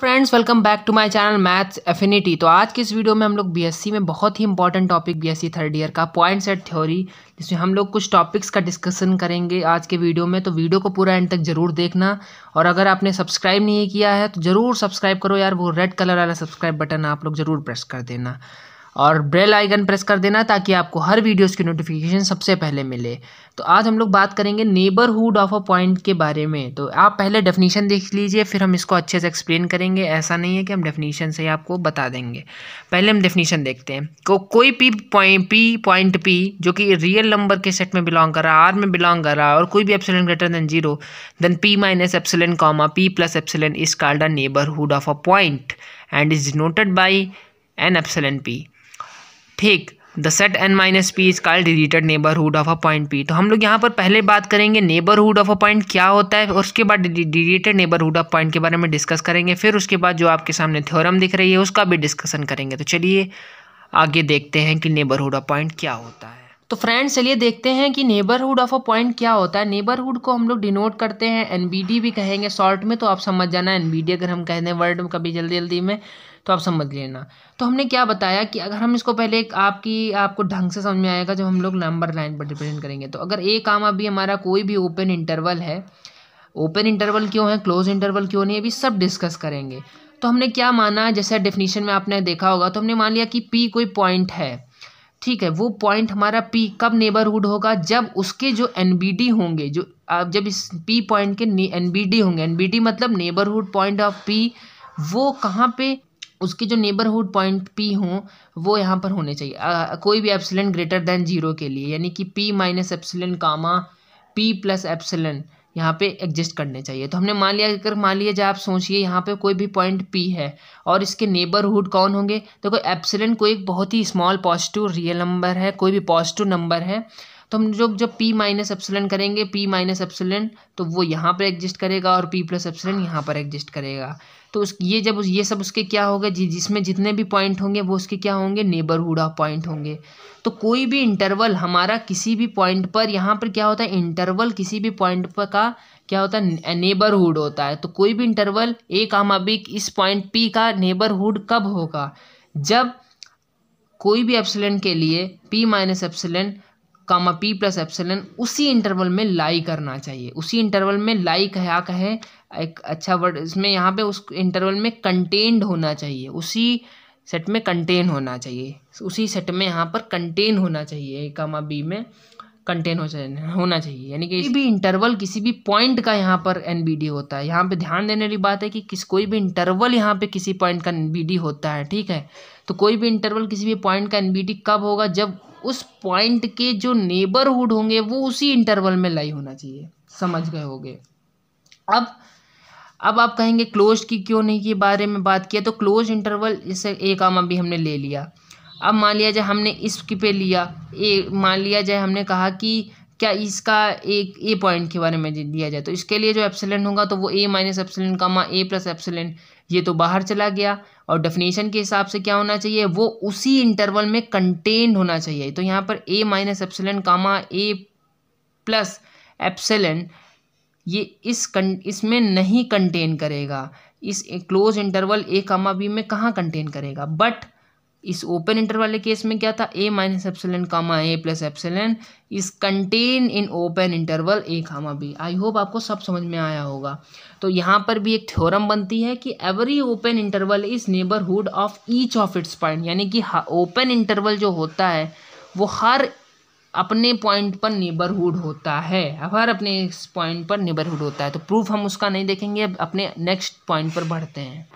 Friends welcome back to my channel maths affinity तो आज के इस वीडियो में हम लोग बीएससी में बहुत ही important topic BSc third year का पॉइंट्स एट थ्योरी जिसमें हम लोग कुछ टॉपिक्स का डिस्कशन करेंगे आज के वीडियो में तो वीडियो को पूरा एंड तक जरूर देखना और अगर आपने सब्सक्राइब नहीं किया है तो ज़रूर सब्सक्राइब करो यार वो रेड कलर वाला सब्सक्राइब बटन आप लोग ज़रूर प्रेस कर देना और बेल आइकन प्रेस कर देना ताकि आपको हर वीडियोस की नोटिफिकेशन सबसे पहले मिले तो आज हम लोग बात करेंगे नेबरहुड ऑफ अ पॉइंट के बारे में तो आप पहले डेफिनेशन देख लीजिए फिर हम इसको अच्छे से एक्सप्लेन करेंगे ऐसा नहीं है कि हम डेफिनेशन से ही आपको बता देंगे पहले हम डेफिनेशन देखते हैं को, कोई P point P point P जो कि रियल नंबर के सेट में बिलोंग कर रहा है आर में बिलोंग कर रहा है और कोई भी epsilon greater than zero then P minus epsilon comma P plus epsilon is called a neighbourhood of a point and is noted by N epsilon P ठीक the set N minus P is called deleted neighbourhood of a point P तो हम लोग यहाँ पर पहले बात करेंगे neighbourhood of a point क्या होता है और उसके बाद डिलीटेड नेबरहुड ऑफ पॉइंट के बारे में डिस्कस करेंगे फिर उसके बाद जो आपके सामने थ्योरम दिख रही है उसका भी डिस्कशन करेंगे तो चलिए आगे देखते हैं कि नेबरहुड ऑफ पॉइंट क्या होता है तो फ्रेंड्स चलिए देखते हैं कि नेबरहुड ऑफ अ पॉइंट क्या होता है नेबरहुड को हम लोग डिनोट करते हैं एन भी कहेंगे शॉर्ट में तो आप समझ जाना एन अगर हम कह दें वर्ड कभी जल्दी जल्दी में तो आप समझ लेना तो हमने क्या बताया कि अगर हम इसको पहले एक आपकी आपको ढंग से समझ में आएगा जब हम लोग नंबर लाइन पर रिप्रेजेंट करेंगे तो अगर ए काम अभी हमारा कोई भी ओपन इंटरवल है ओपन इंटरवल क्यों है क्लोज इंटरवल क्यों नहीं अभी सब डिस्कस करेंगे तो हमने क्या माना जैसे डेफिनेशन में आपने देखा होगा तो हमने मान लिया कि पी कोई पॉइंट है ठीक है वो पॉइंट हमारा पी कब नेबरहुड होगा जब उसके जो एन होंगे जो आप जब इस पी पॉइंट के एन होंगे एन मतलब नेबरहुड पॉइंट ऑफ पी वो कहाँ पे उसके जो नेबरहुड पॉइंट पी हों वो यहाँ पर होने चाहिए आ, कोई भी एप्सिलन ग्रेटर देन जीरो के लिए यानी कि P minus epsilon comma P plus epsilon यहाँ पे एग्जिस्ट करने चाहिए तो हमने मान लिया अगर मान लिया जाए आप सोचिए यहाँ पे कोई भी पॉइंट पी है और इसके नेबरहुड कौन होंगे तो कोई एप्सिलन कोई एक बहुत ही स्मॉल पॉजिटिव रियल नंबर है कोई भी पॉजिटिव नंबर है तो हम जो जब पी माइनस एप्सिलन करेंगे पी माइनस एप्सिलन तो वो यहाँ पर एग्जिस्ट करेगा और पी प्लस एप्सिलन यहाँ पर एग्जिस्ट करेगा तो उस ये जब उस ये सब उसके क्या होगा जि, जिसमें जितने भी पॉइंट होंगे वो उसके क्या होंगे नेबरहुड ऑफ पॉइंट होंगे तो कोई भी इंटरवल हमारा किसी भी पॉइंट पर यहाँ पर क्या होता है इंटरवल किसी भी पॉइंट पर का क्या होता है नेबरहुड होता है तो कोई भी इंटरवल एक आम इस पॉइंट पी का नेबरहुड कब होगा जब कोई भी एप्सलेंट के लिए P minus epsilon comma P plus epsilon उसी इंटरवल में लाई करना चाहिए उसी इंटरवल में लाई कह कहे एक अच्छा वर्ड इसमें यहाँ पे उस इंटरवल में कंटेन्ड होना चाहिए उसी सेट में कंटेन होना चाहिए उसी सेट में यहाँ पर कंटेन होना चाहिए कामा बी में कंटेन हो होना चाहिए यानी कि किसी भी इंटरवल किसी भी पॉइंट का यहाँ पर एन होता है यहाँ पे ध्यान देने वाली बात है कि किस कोई भी इंटरवल यहाँ पे किसी पॉइंट का एन होता है ठीक है तो कोई भी इंटरवल किसी भी पॉइंट का एन कब होगा जब उस पॉइंट के जो नेबरहुड होंगे वो उसी इंटरवल में लाई होना चाहिए समझ गए होगे अब अब आप कहेंगे क्लोज की क्यों नहीं के बारे में बात किया तो क्लोज इंटरवल इसे ए काम अभी हमने ले लिया अब मान लिया जाए हमने इस पे लिया ए मान लिया जाए हमने कहा कि क्या इसका एक ए पॉइंट के बारे में दिया जाए तो इसके लिए जो एप्सिलेंट होगा तो वो ए माइनस एप्सिलेंट कामा ए प्लस एप्सिलेंट ये तो बाहर चला गया और डेफिनेशन के हिसाब से क्या होना चाहिए वो उसी इंटरवल में कंटेन्ड होना चाहिए तो यहाँ पर ए माइनस एप्सिलेंट कामा ए प्लस एप्सिलेंट ये इस कं इसमें नहीं कंटेन करेगा इस close interval A comma B में कहाँ कंटेन करेगा बट इस ओपन इंटर वाले केस में क्या था A minus epsilon comma A plus epsilon is contain in open interval A comma B I hope आपको सब समझ में आया होगा तो यहाँ पर भी एक थ्योरम बनती है कि every open interval is neighbourhood of each of its point यानी कि ओपन इंटरवल जो होता है वो हर अपने पॉइंट पर नेबरहुड होता है हर अपने इस पॉइंट पर नेबरहुड होता है तो प्रूफ हम उसका नहीं देखेंगे अब अपने नेक्स्ट पॉइंट पर बढ़ते हैं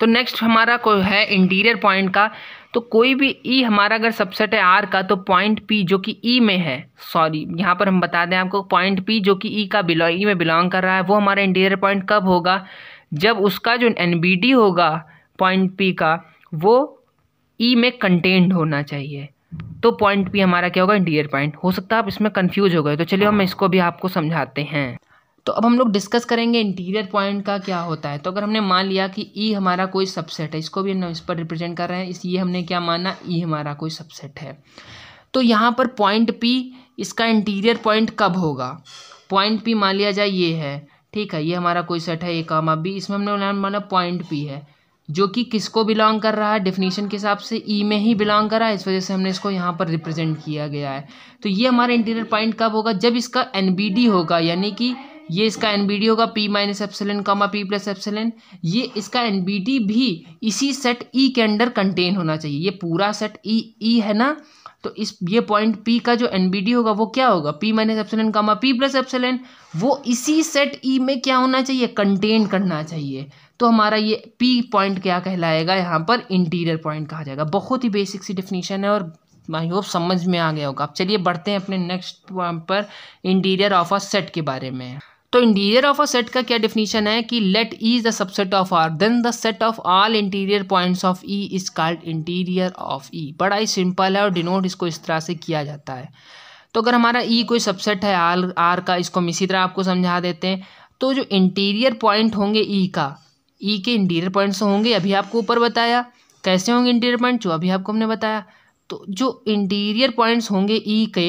तो नेक्स्ट हमारा को है इंटीरियर पॉइंट का तो कोई भी ई e हमारा अगर सबसेट है आर का तो पॉइंट पी जो कि ई e में है सॉरी यहाँ पर हम बता दें आपको पॉइंट पी जो कि ई e का बिलोंग ई में बिलोंग कर रहा है वो हमारा इंटीरियर पॉइंट कब होगा जब उसका जो एन होगा पॉइंट पी का वो ई में कंटेंड होना चाहिए तो पॉइंट पी हमारा क्या होगा इंटीरियर पॉइंट हो सकता है आप इसमें कन्फ्यूज हो गए तो चलिए हम हाँ। इसको भी आपको समझाते हैं तो अब हम लोग डिस्कस करेंगे इंटीरियर पॉइंट का क्या होता है तो अगर हमने मान लिया कि ई e हमारा कोई सबसेट है इसको भी हम इस पर रिप्रेजेंट कर रहे हैं इस ये e हमने क्या माना ई e हमारा कोई सबसेट है तो यहाँ पर पॉइंट पी इसका इंटीरियर पॉइंट कब होगा पॉइंट पी मान लिया जाए ये है ठीक है ये हमारा कोई सेट है ये काम अभी इसमें हमने माना पॉइंट पी है जो कि किसको बिलोंग कर रहा है डेफिनेशन के हिसाब से ई में ही बिलोंग कर रहा है इस वजह से हमने इसको यहाँ पर रिप्रेजेंट किया गया है तो ये हमारा इंटीरियर पॉइंट कब होगा जब इसका एन होगा यानी कि ये इसका एन बी डी होगा P minus epsilon comma P plus epsilon ये इसका एन बी डी भी इसी सेट ई e के अंडर कंटेन होना चाहिए ये पूरा set E e, E e है ना तो इस ये पॉइंट पी का जो एन बी डी होगा वो क्या होगा P minus epsilon comma P plus epsilon वो इसी सेट ई e में क्या होना चाहिए कंटेन करना चाहिए तो हमारा ये पी पॉइंट क्या कहलाएगा यहाँ पर इंटीरियर पॉइंट कहा जाएगा बहुत ही बेसिक सी डिफिनीशन है और आई होप समझ में आ गया होगा अब चलिए बढ़ते हैं अपने नेक्स्ट पर इंटीरियर ऑफ अ सेट के बारे में तो इंटीरियर ऑफ अ सेट का क्या डिफिनीशन है कि let is the subset of R then the set of all interior points of E is called interior of E बड़ा ही सिंपल है और डिनोट इसको इस तरह से किया जाता है तो अगर हमारा ई e कोई सबसेट है आर आर का इसको हम इसी तरह आपको समझा देते हैं तो जो इंटीरियर पॉइंट होंगे ई e का ई e के इंटीरियर पॉइंट्स तो होंगे अभी आपको ऊपर बताया कैसे होंगे इंटीरियर पॉइंट जो अभी आपको हमने बताया तो जो इंटीरियर पॉइंट्स होंगे ई e के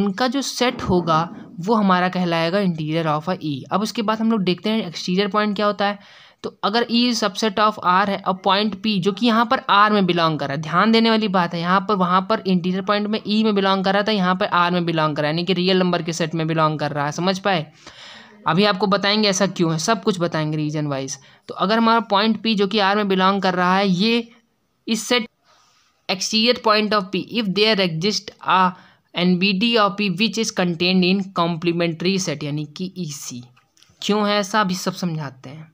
उनका जो सेट होगा वो हमारा कहलाएगा इंटीरियर ऑफ अ ई अब उसके बाद हम लोग देखते हैं एक्सटीरियर पॉइंट क्या होता है तो अगर ई सबसेट ऑफ आर है अब पॉइंट पी जो कि यहाँ पर आर में बिलोंग कर रहा है ध्यान देने वाली बात है यहाँ पर वहाँ पर इंटीरियर पॉइंट में ई e में बिलोंग कर रहा था यहाँ पर आर में बिलोंग कर रहा है यानी कि रियल नंबर के सेट में बिलोंग कर रहा है समझ पाए अभी आपको बताएंगे ऐसा क्यों है सब कुछ बताएंगे रीजन वाइज तो अगर हमारा पॉइंट पी जो कि आर में बिलोंग कर रहा है ये इस set exterior point of P if there exist a N B D of P which is contained in complementary set यानी कि ई e सी क्यों है ऐसा अभी सब समझाते हैं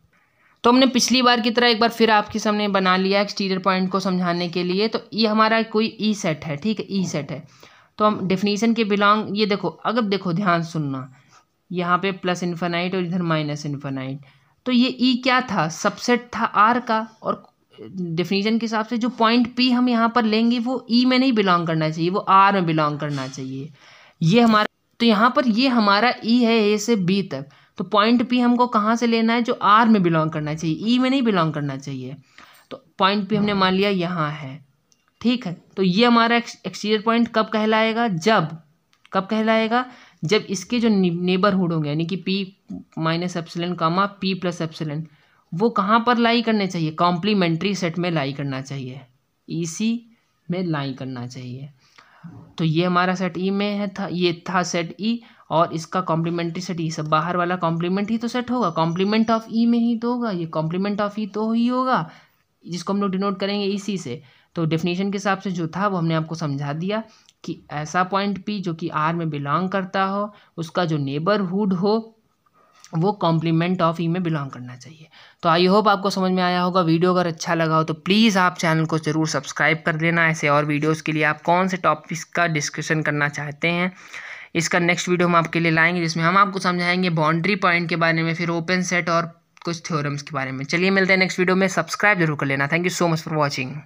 तो हमने पिछली बार की तरह एक बार फिर आपके सामने बना लिया एक्सटीरियर पॉइंट को समझाने के लिए तो ये हमारा कोई ई e सेट है ठीक है ई e सेट है तो हम डेफिनेशन के बिलोंग ये देखो अगर देखो ध्यान सुनना यहाँ पे प्लस इन्फेनाइट और इधर माइनस इन्फेनाइट तो ये ई e क्या था सबसेट था आर का और डेफिनेशन के हिसाब से जो पॉइंट पी हम यहाँ पर लेंगे वो ई e में नहीं बिलोंग करना चाहिए वो आर में बिलोंग करना चाहिए ये हमारा तो यहाँ पर ये हमारा ई e है ए से बी तक तो पॉइंट पी हमको कहाँ से लेना है जो आर में बिलोंग करना चाहिए ई e में नहीं बिलोंग करना चाहिए तो पॉइंट पी हमने मान लिया यहाँ है ठीक है तो ये हमारा एक्सटीरियर पॉइंट कब कहलाएगा जब कब कहलाएगा जब इसके जो नेबरहुड होंगे यानी कि P minus epsilon comma P plus epsilon वो कहाँ पर लाई करने चाहिए कॉम्प्लीमेंट्री सेट में लाई करना चाहिए इसी में लाई करना चाहिए तो ये हमारा सेट ई e में है था ये था सेट ई e और इसका कॉम्प्लीमेंट्री सेट ई सब बाहर वाला कॉम्प्लीमेंट ही तो सेट होगा कॉम्प्लीमेंट ऑफ ई में ही तो होगा ये कॉम्प्लीमेंट ऑफ ई तो ही होगा जिसको हम लोग डिनोट करेंगे इसी से तो डेफिनेशन के हिसाब से जो था वो हमने आपको समझा दिया कि ऐसा पॉइंट पी जो कि आर में बिलोंग करता हो उसका जो नेबरहुड हो वो कॉम्प्लीमेंट ऑफ ई में बिलोंग करना चाहिए तो आई होप आपको समझ में आया होगा वीडियो अगर अच्छा लगा हो तो प्लीज़ आप चैनल को ज़रूर सब्सक्राइब कर लेना ऐसे और वीडियोस के लिए आप कौन से टॉपिक्स का डिस्कशन करना चाहते हैं इसका नेक्स्ट वीडियो हम आपके लिए लाएंगे जिसमें हम आपको समझाएंगे बाउंड्री पॉइंट के बारे में फिर ओपन सेट और कुछ थ्योरम्स के बारे में चलिए मिलते हैं नेक्स्ट वीडियो में सब्सक्राइब जरूर कर लेना thank you so much for watching